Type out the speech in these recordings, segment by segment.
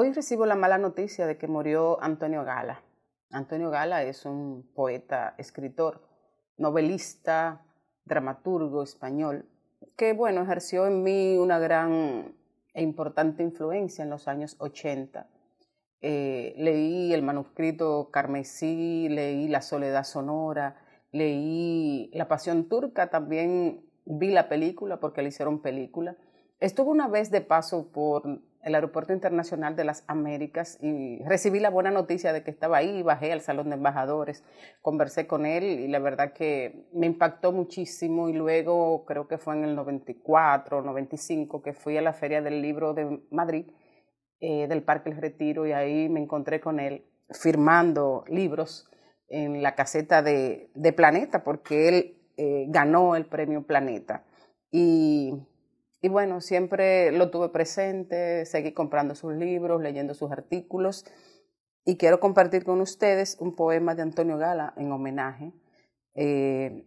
Hoy recibo la mala noticia de que murió Antonio Gala. Antonio Gala es un poeta, escritor, novelista, dramaturgo español, que bueno, ejerció en mí una gran e importante influencia en los años 80. Eh, leí el manuscrito Carmesí, leí La Soledad Sonora, leí La Pasión Turca, también vi la película porque le hicieron película. Estuve una vez de paso por el Aeropuerto Internacional de las Américas y recibí la buena noticia de que estaba ahí, bajé al Salón de Embajadores, conversé con él y la verdad que me impactó muchísimo y luego creo que fue en el 94, o 95 que fui a la Feria del Libro de Madrid, eh, del Parque El Retiro y ahí me encontré con él firmando libros en la caseta de, Planeta porque él eh, ganó el premio Planeta y y bueno, siempre lo tuve presente, seguí comprando sus libros, leyendo sus artículos. Y quiero compartir con ustedes un poema de Antonio Gala en homenaje, eh,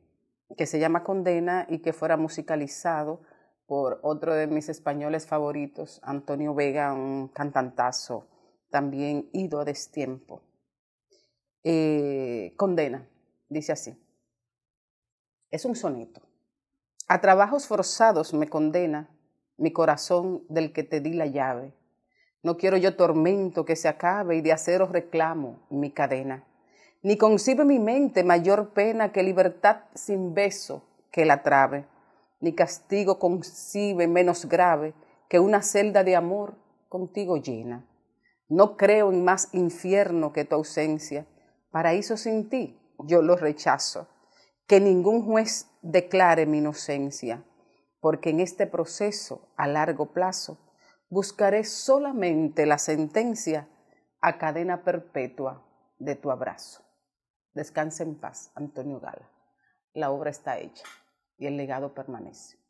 que se llama Condena y que fuera musicalizado por otro de mis españoles favoritos, Antonio Vega, un cantantazo también ido a destiempo. Este eh, condena, dice así. Es un soneto a trabajos forzados me condena mi corazón del que te di la llave. No quiero yo tormento que se acabe y de haceros reclamo mi cadena. Ni concibe mi mente mayor pena que libertad sin beso que la trabe. Ni castigo concibe menos grave que una celda de amor contigo llena. No creo en más infierno que tu ausencia. Paraíso sin ti yo lo rechazo. Que ningún juez declare mi inocencia, porque en este proceso a largo plazo buscaré solamente la sentencia a cadena perpetua de tu abrazo. Descansa en paz, Antonio Gala. La obra está hecha y el legado permanece.